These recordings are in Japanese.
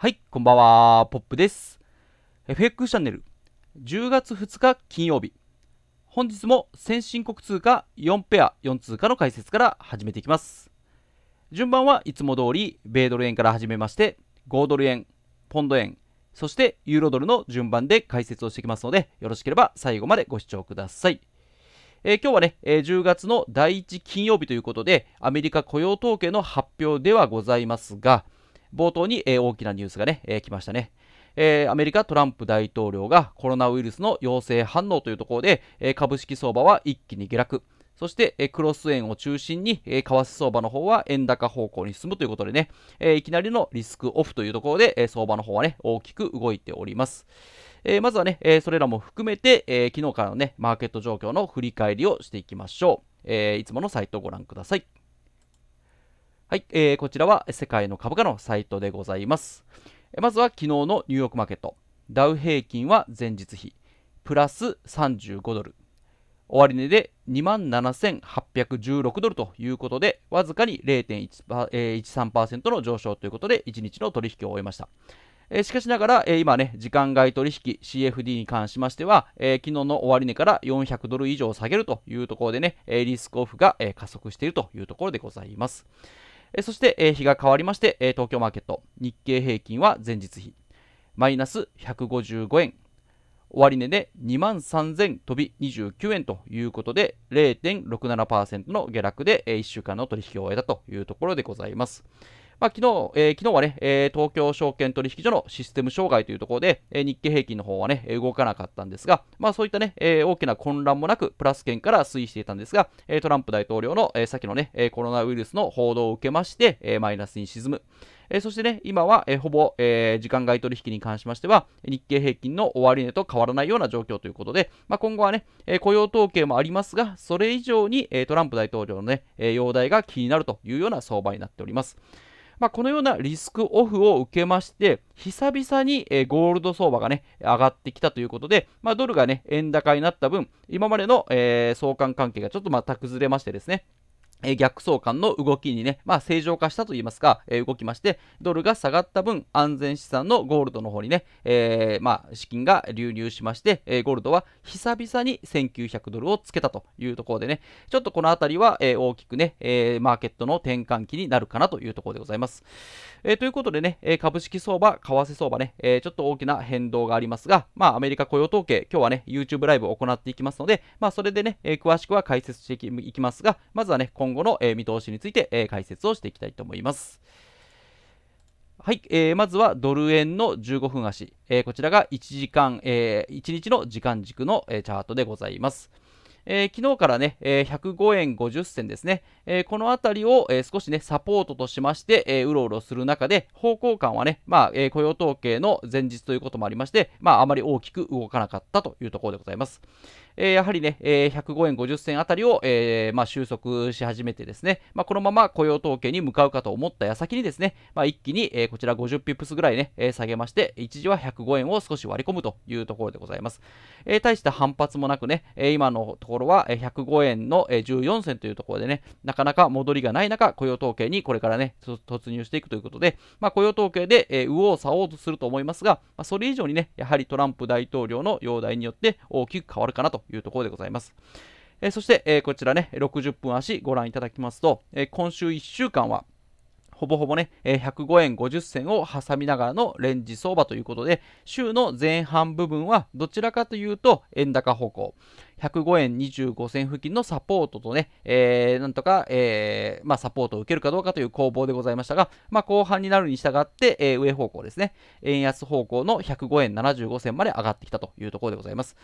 はい、こんばんは、ポップです。FX チャンネル、10月2日金曜日。本日も先進国通貨4ペア4通貨の解説から始めていきます。順番はいつも通り、米ドル円から始めまして、5ドル円、ポンド円、そしてユーロドルの順番で解説をしていきますので、よろしければ最後までご視聴ください。えー、今日はね、えー、10月の第1金曜日ということで、アメリカ雇用統計の発表ではございますが、冒頭に、え大きなニュースがね、え来ましたね。えー、アメリカトランプ大統領がコロナウイルスの陽性反応というところで、えー、株式相場は一気に下落。そして、えー、クロス円を中心に、え為替相場の方は円高方向に進むということでね、えいきなりのリスクオフというところで、え相場の方はね、大きく動いております。えまずはね、えそれらも含めて、え昨日からのね、マーケット状況の振り返りをしていきましょう。えいつものサイトをご覧ください。はい、えー、こちらは世界の株価のサイトでございます。まずは昨日のニューヨークマーケット。ダウ平均は前日比、プラス35ドル。終値で27,816ドルということで、わずかに0.13%の上昇ということで、1日の取引を終えました。えー、しかしながら、えー、今ね、時間外取引 CFD に関しましては、えー、昨日の終値から400ドル以上下げるというところでね、リスクオフが、え加速しているというところでございます。そして、日が変わりまして、東京マーケット、日経平均は前日比、マイナス155円、終値で2万3000飛び29円ということで、0.67%の下落で1週間の取引を終えたというところでございます。まあ、昨日、えー、昨日はね、えー、東京証券取引所のシステム障害というところで、えー、日経平均の方はね、動かなかったんですが、まあ、そういったね、えー、大きな混乱もなく、プラス圏から推移していたんですが、えー、トランプ大統領の、えー、先のね、コロナウイルスの報道を受けまして、えー、マイナスに沈む。えそしてね、今は、えほぼ、えー、時間外取引に関しましては、日経平均の終値と変わらないような状況ということで、まあ、今後はね、え雇用統計もありますが、それ以上に、えトランプ大統領のね、え容体が気になるというような相場になっております。まあ、このようなリスクオフを受けまして、久々に、えゴールド相場がね、上がってきたということで、まあ、ドルがね、円高になった分、今までの、え相関関係がちょっとまた崩れましてですね、え逆相関の動きにね、まあ、正常化したといいますか、えー、動きまして、ドルが下がった分、安全資産のゴールドの方にね、えー、まあ、資金が流入しまして、えー、ゴールドは久々に1900ドルをつけたというところでね、ちょっとこの辺りは、え大きくね、えマーケットの転換期になるかなというところでございます。えということでね、え株式相場、為替相場ね、えちょっと大きな変動がありますが、まあ、アメリカ雇用統計、今日はね、YouTube ライブを行っていきますので、まあ、それでね、え詳しくは解説していきますが、まずはね、今今後の、え見通しについて、え解説をしていきたいと思います。はい、えー、まずはドル円の15分足、えー、こちらが1時間、えー、1日の時間軸の、えー、チャートでございます。えー、昨日からね、えー、105円50銭ですね、えー、この辺りを、え少しね、サポートとしまして、えうろうろする中で、方向感はね、まあ、え雇用統計の前日ということもありまして、まあ、あまり大きく動かなかったというところでございます。えやはりね、え105円50銭あたりを、えまあ、収束し始めてですね、まあ、このまま雇用統計に向かうかと思った矢先にですね、まあ、一気に、えこちら50ピップスぐらいね、え下げまして、一時は105円を少し割り込むというところでございます。え対して反発もなくね、え今のところは105円の14銭というところでね、なかなか戻りがない中、雇用統計にこれからね、突入していくということで、まあ、雇用統計で、えー、右往左往とすると思いますが、まあ、それ以上にね、やはりトランプ大統領の容態によって大きく変わるかなというところでございます。えそして、えこちらね、60分足ご覧いただきますと、え今週1週間は、ほぼほぼね、105円50銭を挟みながらのレンジ相場ということで、週の前半部分はどちらかというと円高方向、105円25銭付近のサポートとね、えー、なんとか、えー、まあ、サポートを受けるかどうかという攻防でございましたが、まあ、後半になるに従って、えー、上方向ですね、円安方向の105円75銭まで上がってきたというところでございます。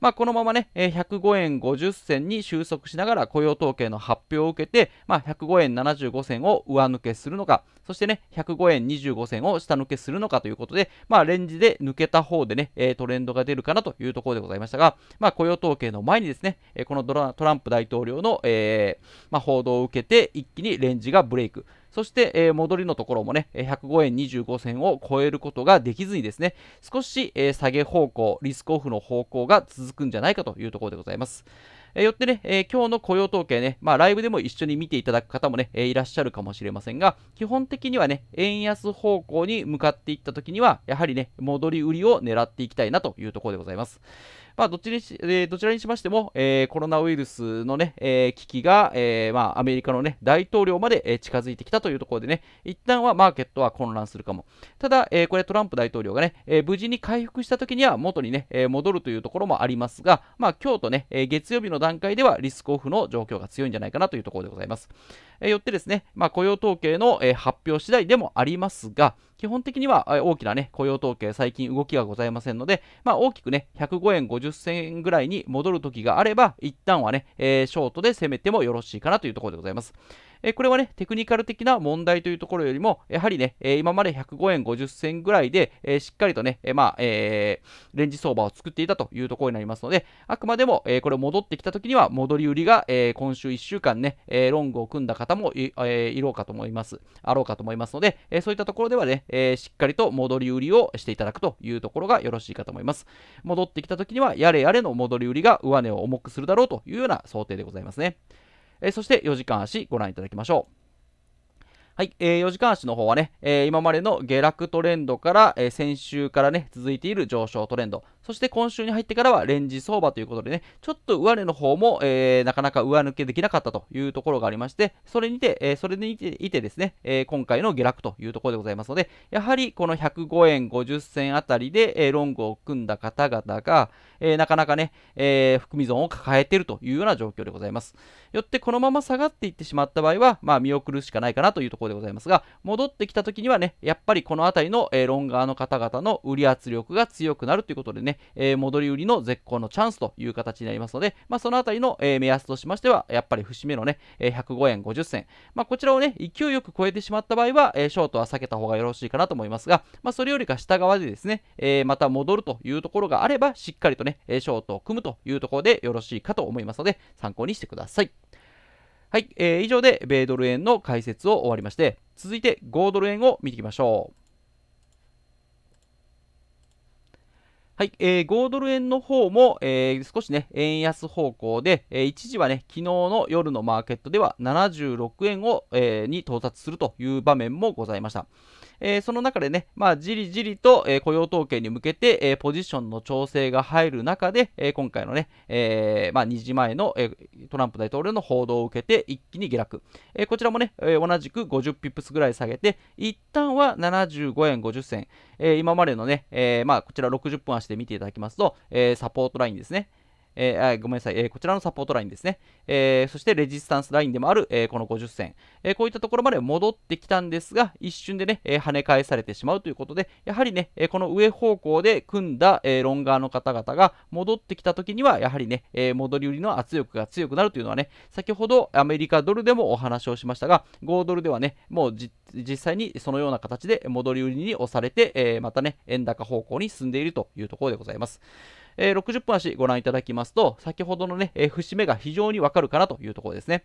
まあ、このままね、105円50銭に収束しながら雇用統計の発表を受けて、まあ、105円75銭を上抜けするのか、そしてね、105円25銭を下抜けするのかということで、まあ、レンジで抜けた方でね、トレンドが出るかなというところでございましたが、まあ、雇用統計の前にですね、このトランプ大統領の、えーまあ、報道を受けて、一気にレンジがブレイク。そして、えー、戻りのところもね、105円25銭を超えることができずにですね、少し、えー、下げ方向、リスクオフの方向が続くんじゃないかというところでございます。えよってね、え今日の雇用統計ね、まあ、ライブでも一緒に見ていただく方もね、えいらっしゃるかもしれませんが、基本的にはね、円安方向に向かっていった時には、やはりね、戻り売りを狙っていきたいなというところでございます。まあ、どっちにどちらにしましても、えー、コロナウイルスのね、えー、危機が、えまあ、アメリカのね、大統領まで、近づいてきたというところでね、一旦はマーケットは混乱するかも。ただ、えこれトランプ大統領がね、え無事に回復した時には元にね、え戻るというところもありますが、まあ、今日とね、え月曜日の段階ではリスクオフの状況が強いんじゃないかなというところでございます。よってですね、まあ、雇用統計の、発表次第でもありますが、基本的には大きなね、雇用統計、最近動きがございませんので、まあ、大きくね、105円50銭ぐらいに戻る時があれば、一旦はね、ショートで攻めてもよろしいかなというところでございます。えこれはね、テクニカル的な問題というところよりも、やはりね、え今まで105円50銭ぐらいで、えしっかりとね、えまあ、えー、レンジ相場を作っていたというところになりますので、あくまでも、えこれ戻ってきた時には、戻り売りが、え今週1週間ね、えロングを組んだ方もい,、えいろうかと思います、あろうかと思いますので、えそういったところではね、えしっかりと戻り売りをしていただくというところがよろしいかと思います。戻ってきた時には、やれやれの戻り売りが上値を重くするだろうというような想定でございますね。えそして4時間足ご覧いただきましょう。はい、えー、4時間足の方はね、えー、今までの下落トレンドから、えー、先週からね、続いている上昇トレンド、そして今週に入ってからはレンジ相場ということでね、ちょっと上値の方も、えー、なかなか上抜けできなかったというところがありまして、それにて、えー、それにいてですね、えー、今回の下落というところでございますので、やはりこの105円50銭あたりで、えー、ロングを組んだ方々が、えー、なかなかね、えー、含み損を抱えているというような状況でございます。よってこのまま下がっていってしまった場合は、まあ見送るしかないかなというところでございますが、戻ってきた時にはね、やっぱりこの辺りの、えー、ロン側の方々の売り圧力が強くなるということでね、えー、戻り売りの絶好のチャンスという形になりますので、まあ、その辺りの、えー、目安としましては、やっぱり節目のね、え105円50銭、まあ、こちらをね、勢いよく超えてしまった場合は、えショートは避けた方がよろしいかなと思いますが、まあ、それよりか下側でですね、えまた戻るというところがあれば、しっかりとね、ショートを組むというところでよろしいかと思いますので、参考にしてください。はい、えー、以上で米ドル円の解説を終わりまして続いて5ドル円を見ていきましょうはい、えー、5ドル円の方も、えー、少しね、円安方向で、えー、一時はね、昨日の夜のマーケットでは76円を、えー、に到達するという場面もございました。えー、その中でね、まあ、じりじりと、えー、雇用統計に向けて、えー、ポジションの調整が入る中で、え今回のね、えまあ、2時前の、えトランプ大統領の報道を受けて一気に下落。えこちらもね、え同じく50ピップスぐらい下げて、一旦は75円50銭。え今までのね、えまあ、こちら60分足で見ていただきますと、えサポートラインですね。えー、ごめんなさい、えー、こちらのサポートラインですね、えー、そしてレジスタンスラインでもある、えこの50銭、えこういったところまで戻ってきたんですが、一瞬でね、え跳ね返されてしまうということで、やはりね、えこの上方向で組んだ、えロンガーの方々が戻ってきたときには、やはりね、え戻り売りの圧力が強くなるというのはね、先ほどアメリカドルでもお話をしましたが、5ドルではね、もう実際にそのような形で戻り売りに押されて、えまたね、円高方向に進んでいるというところでございます。えー、60分足ご覧いただきますと、先ほどのね、え節目が非常にわかるかなというところですね。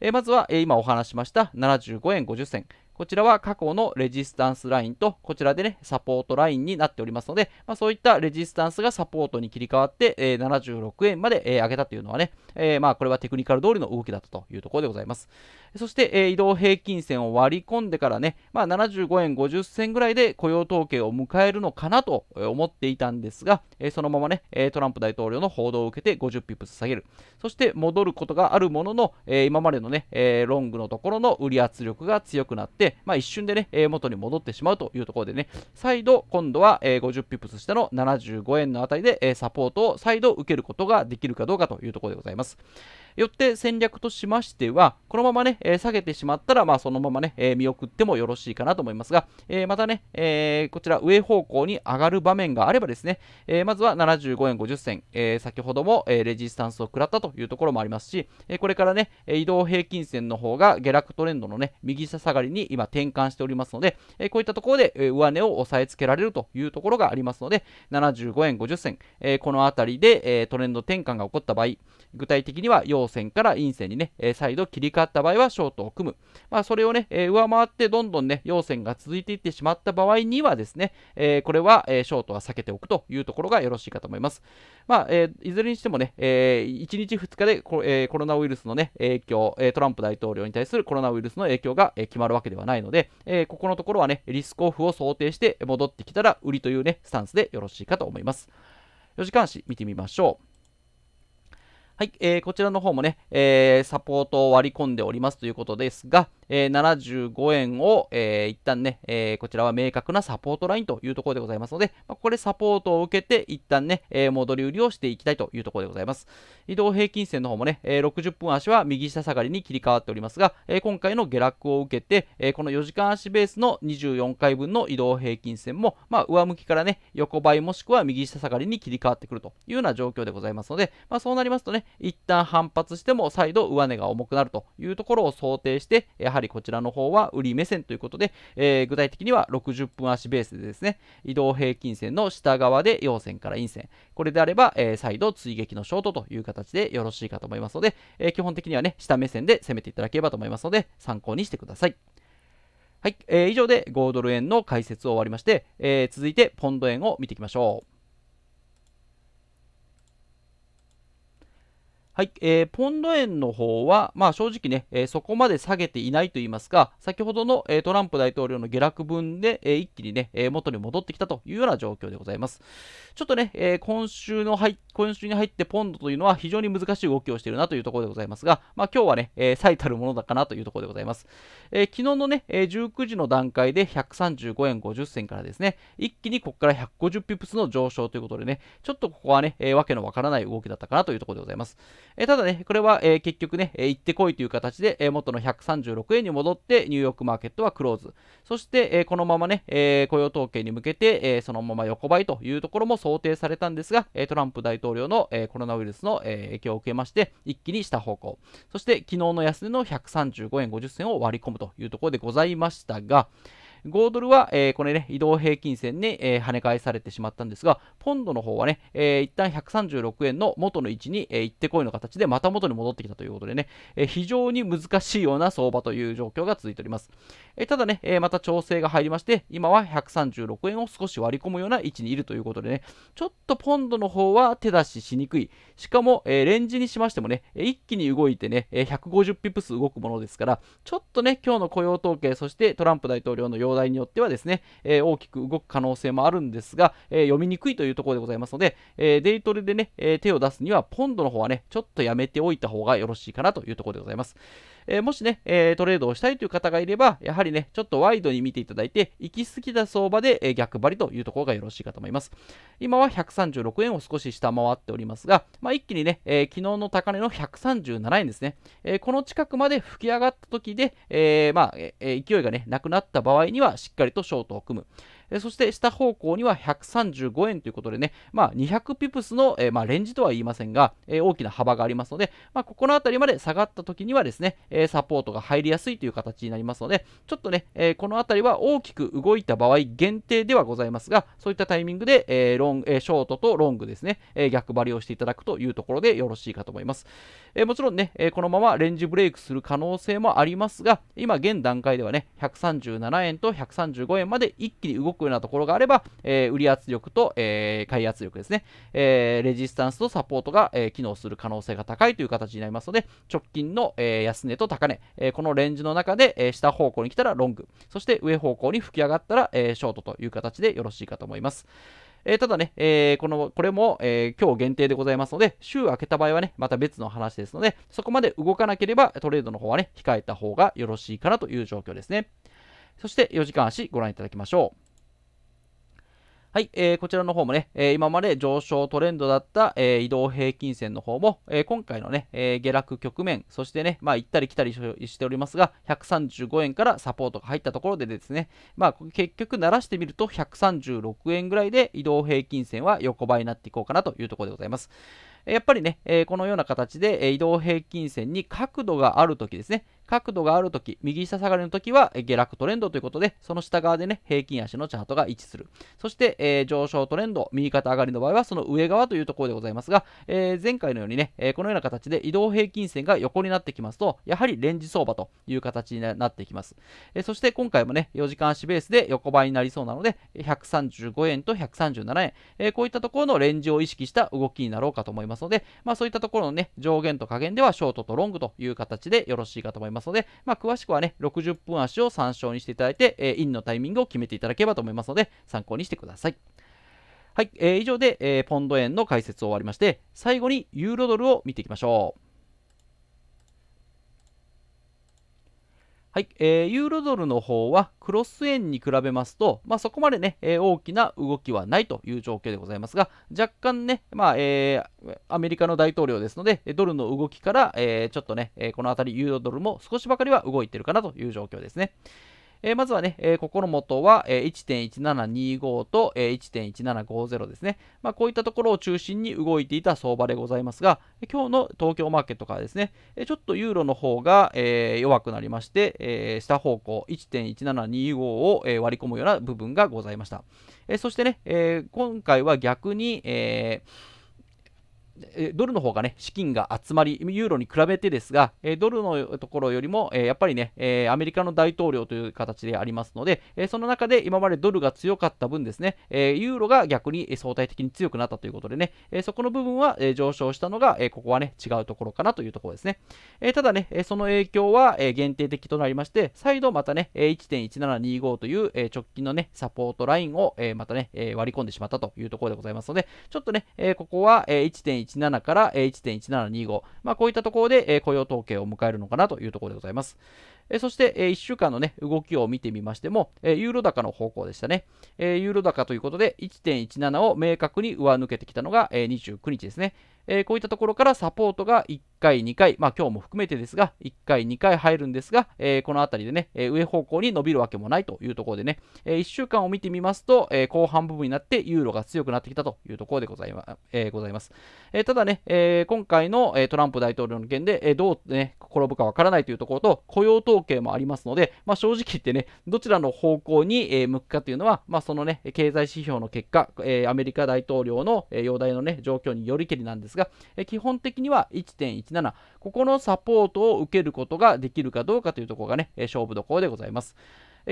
えまずは、え今お話しました75円50銭、こちらは過去のレジスタンスラインと、こちらでね、サポートラインになっておりますので、まあ、そういったレジスタンスがサポートに切り替わって、えー、76円まで、えー、上げたというのはね、えー、まあこれはテクニカル通りの動きだったというところでございます。そして、えー、移動平均線を割り込んでからね、まあ、75円50銭ぐらいで雇用統計を迎えるのかなと思っていたんですが、えー、そのままね、トランプ大統領の報道を受けて50ピップス下げる。そして戻ることがあるものの、えー、今までのね、えー、ロングのところの売り圧力が強くなって、、まあ、一瞬でね、え元に戻ってしまうというところでね、再度、今度は、え50ピプス下の75円のあたりで、えサポートを再度受けることができるかどうかというところでございます。よって戦略としましては、このままね、え下げてしまったら、まあ、そのままね、え見送ってもよろしいかなと思いますが、えまたね、えこちら上方向に上がる場面があればですね、えまずは75円50銭、え先ほども、えレジスタンスを食らったというところもありますし、えこれからね、移動平均線の方が下落トレンドのね、右下下がりに今転換しておりますので、えこういったところで、上値を押さえつけられるというところがありますので、75円50銭、えこのあたりで、えトレンド転換が起こった場合、具体的には陽線から陰線にね、え再度切り替わった場合はショートを組む。まあ、それをね、え上回ってどんどんね、陽線が続いていってしまった場合にはですね、えこれは、えショートは避けておくというところがよろしいかと思います。まあ、えいずれにしてもね、え1日2日でコ,、えコロナウイルスのね、影響、えトランプ大統領に対するコロナウイルスの影響が、え決まるわけではないので、えここのところはね、リスクオフを想定して戻ってきたら売りというね、スタンスでよろしいかと思います。4時間足見てみましょう。はい、えー、こちらの方もね、えー、サポートを割り込んでおりますということですが、えー、75円を、えー、一旦ね、えー、こちらは明確なサポートラインというところでございますので、まあ、これサポートを受けて一旦ね、え戻り売りをしていきたいというところでございます。移動平均線の方もね、え60分足は右下下がりに切り替わっておりますが、え今回の下落を受けて、えこの4時間足ベースの24回分の移動平均線も、まあ、上向きからね、横ばいもしくは右下下がりに切り替わってくるというような状況でございますので、まあ、そうなりますとね、一旦反発しても再度上値が重くなるというところを想定して、えーはりこちらの方は売り目線ということで、えー、具体的には60分足ベースでですね、移動平均線の下側で陽線から陰線。これであれば、えー、再度追撃のショートという形でよろしいかと思いますので、えー、基本的にはね、下目線で攻めていただければと思いますので、参考にしてください。はい、えー、以上で5ドル円の解説を終わりまして、えー、続いてポンド円を見ていきましょう。はい、えー、ポンド円の方は、まあ、正直ね、えー、そこまで下げていないと言いますか、先ほどの、えー、トランプ大統領の下落分で、え一気にね、え元に戻ってきたというような状況でございます。ちょっとね、え今週の入、今週に入ってポンドというのは非常に難しい動きをしているなというところでございますが、まあ、今日はね、え最たるものだかなというところでございます。え昨日のね、え19時の段階で135円50銭からですね、一気にここから150ピプスの上昇ということでね、ちょっとここはね、えー、わけのわからない動きだったかなというところでございます。えただね、これは、え結局ね、え行ってこいという形で、え元の136円に戻って、ニューヨークマーケットはクローズ。そして、えこのままね、え雇用統計に向けて、えそのまま横ばいというところも想定されたんですが、えトランプ大統領の、えコロナウイルスの、え影響を受けまして、一気に下方向。そして、昨日の安値の135円50銭を割り込むというところでございましたが、5ドルは、えー、これね、移動平均線に、えー、跳ね返されてしまったんですが、ポンドの方はね、えー、一旦136円の元の位置に、えー、行ってこいの形でまた元に戻ってきたということでね、えー、非常に難しいような相場という状況が続いております。えただね、えまた調整が入りまして、今は136円を少し割り込むような位置にいるということでね、ちょっとポンドの方は手出ししにくい。しかも、えレンジにしましてもね、一気に動いてね、150ピップ数動くものですから、ちょっとね、今日の雇用統計、そしてトランプ大統領の容態によってはですね、え大きく動く可能性もあるんですが、え読みにくいというところでございますので、えデイトレでね、え手を出すには、ポンドの方はね、ちょっとやめておいた方がよろしいかなというところでございます。えもしね、えトレードをしたいという方がいれば、やはりりね、ちょっとワイドに見ていただいて、行き過ぎた相場で、え逆張りというところがよろしいかと思います。今は136円を少し下回っておりますが、まあ、一気にね、えー、昨日の高値の137円ですね、えー、この近くまで吹き上がった時で、えー、まあ、え勢いがね、なくなった場合には、しっかりとショートを組む。そして下方向には135円ということでね、まあ、200ピプスの、えまあ、レンジとは言いませんが、え大きな幅がありますので、まあ、ここの辺りまで下がった時にはですね、えサポートが入りやすいという形になりますので、ちょっとね、えこの辺りは大きく動いた場合限定ではございますが、そういったタイミングで、えロンえショートとロングですね、え逆張りをしていただくというところでよろしいかと思います。えもちろんね、えこのままレンジブレイクする可能性もありますが、今現段階ではね、137円と135円まで一気に動くようなところがあれば、えー、売り圧力と、えー、買い圧力ですね、えー、レジスタンスとサポートが、え機能する可能性が高いという形になりますので、直近の、え安値と高値、えこのレンジの中で、え下方向に来たらロング、そして上方向に吹き上がったら、えショートという形でよろしいかと思います。えただね、えー、この、これも、えー、今日限定でございますので、週明けた場合はね、また別の話ですので、そこまで動かなければトレードの方はね、控えた方がよろしいかなという状況ですね。そして4時間足ご覧いただきましょう。はい、えー、こちらの方もね、えー、今まで上昇トレンドだった、えー、移動平均線の方も、えー、今回のね、えー、下落局面、そしてね、まあ、行ったり来たりしておりますが、135円からサポートが入ったところでですね、まあ、結局、鳴らしてみると136円ぐらいで移動平均線は横ばいになっていこうかなというところでございます。やっぱりね、えこのような形で移動平均線に角度があるときですね、角度があるとき、右下下がりのときは下落トレンドということで、その下側でね、平均足のチャートが位置する。そして、えー、上昇トレンド、右肩上がりの場合は、その上側というところでございますが、えー、前回のようにね、えー、このような形で移動平均線が横になってきますと、やはりレンジ相場という形になっていきます。えそして今回もね、4時間足ベースで横ばいになりそうなので、135円と137円、えこういったところのレンジを意識した動きになろうかと思いますので、まあ、そういったところのね、上限と下限ではショートとロングという形でよろしいかと思います。ますので、まあ、詳しくはね、60分足を参照にしていただいて、えー、インのタイミングを決めていただければと思いますので、参考にしてください。はい、えー、以上で、えー、ポンド円の解説を終わりまして、最後にユーロドルを見ていきましょう。はい、えー、ユーロドルの方はクロス円に比べますと、まあ、そこまでね、えー、大きな動きはないという状況でございますが、若干ね、まあ、えー、アメリカの大統領ですので、ドルの動きから、えー、ちょっとね、えこの辺りユーロドルも少しばかりは動いてるかなという状況ですね。えー、まずはね、えー、の元は、えー、1.1725と、えー、1.1750ですね。まあ、こういったところを中心に動いていた相場でございますが、今日の東京マーケットからですね、ちょっとユーロの方が、え弱くなりまして、え下方向1.1725を、割り込むような部分がございました。えそしてね、え今回は逆に、えードルの方がね、資金が集まり、ユーロに比べてですが、えドルのところよりも、えやっぱりね、えアメリカの大統領という形でありますので、えその中で今までドルが強かった分ですね、えユーロが逆に相対的に強くなったということでね、えそこの部分は、え上昇したのが、えここはね、違うところかなというところですね。えただね、えその影響は、え限定的となりまして、再度またね、え1.1725という、え直近のね、サポートラインを、えまたね、え割り込んでしまったというところでございますので、ちょっとね、えここは、え1 5 1.17から1.1725、まあ、こういったところで雇用統計を迎えるのかなというところでございます。そして、1週間の、ね、動きを見てみましても、ユーロ高の方向でしたね。ユーロ高ということで、1.17を明確に上抜けてきたのが29日ですね。こういったところからサポートが一回、2回、まあ今日も含めてですが、1回、2回入るんですが、えー、この辺りでね、えー、上方向に伸びるわけもないというところでね、えー、1週間を見てみますと、え後半部分になってユーロが強くなってきたというところでござい,、まえございます。えただね、え今回の、トランプ大統領の件で、えどう、ね、転ぶかわからないというところと、雇用統計もありますので、まあ、正直言ってね、どちらの方向に、向くかというのは、まあ、そのね、経済指標の結果、えアメリカ大統領の、容体のね、状況によりけりなんですが、え基本的には1.1 7ここのサポートを受けることができるかどうかというところがね、勝負どころでございます。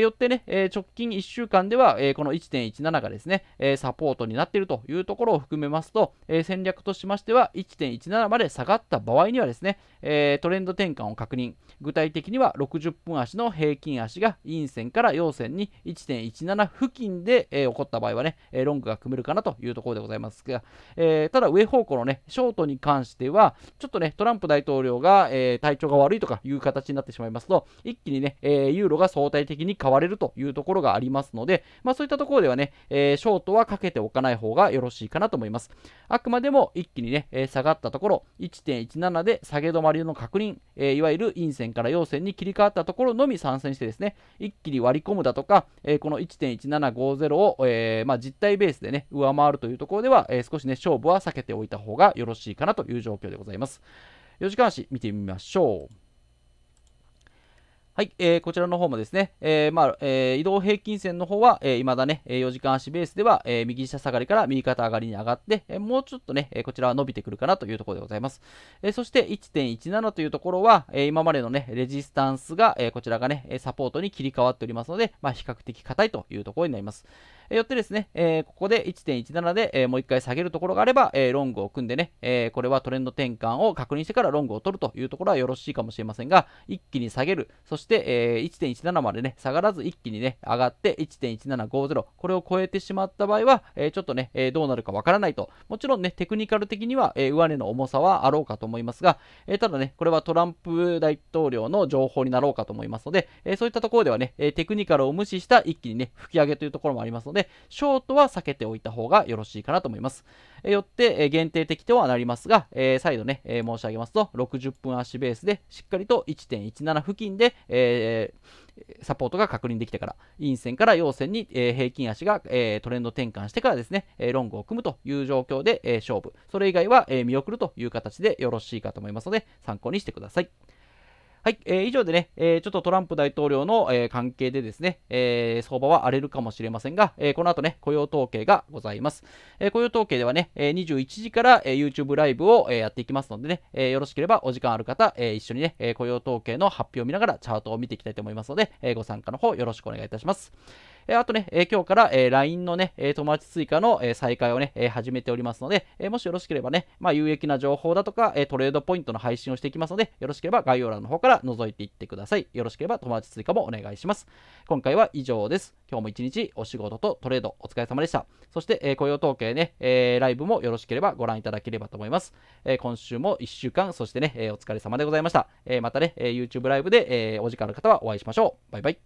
よってね、え直近1週間では、えこの1.17がですね、えサポートになっているというところを含めますと、え戦略としましては1.17まで下がった場合にはですね、えトレンド転換を確認具体的には60分足の平均足が陰線から陽線に1.17付近で、え起こった場合はね、えロングが組めるかなというところでございますが、えただ上方向のねショートに関してはちょっとねトランプ大統領が、え体調が悪いとかいう形になってしまいますと一気にね、えユーロが相対的に使われるというところがありますので、まあ、そういったところではね、えー、ショートはかけておかない方がよろしいかなと思います。あくまでも一気にね、えー、下がったところ、1.17で下げ止まりの確認、えー、いわゆる陰線から陽線に切り替わったところのみ参戦してですね、一気に割り込むだとか、えこの1.1750を、えまあ、実体ベースでね、上回るというところでは、え少しね、勝負は避けておいた方がよろしいかなという状況でございます。4時間足見てみましょう。はい、えー、こちらの方もですね、えー、まあ、えー、移動平均線の方は、えー、未だね、4時間足ベースでは、えー、右下下がりから右肩上がりに上がって、えー、もうちょっとね、こちらは伸びてくるかなというところでございます。えー、そして1.17というところは、えー、今までのね、レジスタンスが、えー、こちらがね、サポートに切り替わっておりますので、まあ、比較的硬いというところになります。よってですね、えー、ここで1.17で、えー、もう一回下げるところがあれば、えー、ロングを組んでね、えこれはトレンド転換を確認してからロングを取るというところはよろしいかもしれませんが、一気に下げる、そして、え1.17までね、下がらず一気にね、上がって1.1750、これを超えてしまった場合は、えちょっとね、えどうなるかわからないと、もちろんね、テクニカル的には、え上値の重さはあろうかと思いますが、えただね、これはトランプ大統領の情報になろうかと思いますので、えそういったところではね、えテクニカルを無視した一気にね、吹き上げというところもありますので、で、ショートは避けておいた方がよろしいかなと思います。えよって、え限定的とはなりますが、え再度ね、え申し上げますと、60分足ベースでしっかりと1.17付近で、えサポートが確認できてから、陰線から陽線に、え平均足が、えトレンド転換してからですね、えロングを組むという状況で、え勝負。それ以外は、え見送るという形でよろしいかと思いますので、参考にしてください。はい、えー、以上でね、えー、ちょっとトランプ大統領の、えー、関係でですね、えー、相場は荒れるかもしれませんが、えー、この後ね、雇用統計がございます。えー、雇用統計ではね、えー、21時から、えー、YouTube ライブを、えー、やっていきますのでね、えー、よろしければお時間ある方、えー、一緒にね、えー、雇用統計の発表を見ながらチャートを見ていきたいと思いますので、えー、ご参加の方よろしくお願いいたします。えあとね、え今日から、え LINE のね、え友達追加の、え再開をね、え始めておりますので、えもしよろしければね、まあ、有益な情報だとか、えトレードポイントの配信をしていきますので、よろしければ概要欄の方から覗いていってください。よろしければ友達追加もお願いします。今回は以上です。今日も一日お仕事とトレードお疲れ様でした。そして、え雇用統計ね、えライブもよろしければご覧いただければと思います。え今週も1週間、そしてね、えお疲れ様でございました。えまたね、え YouTube ライブで、えお時間ある方はお会いしましょう。バイバイ。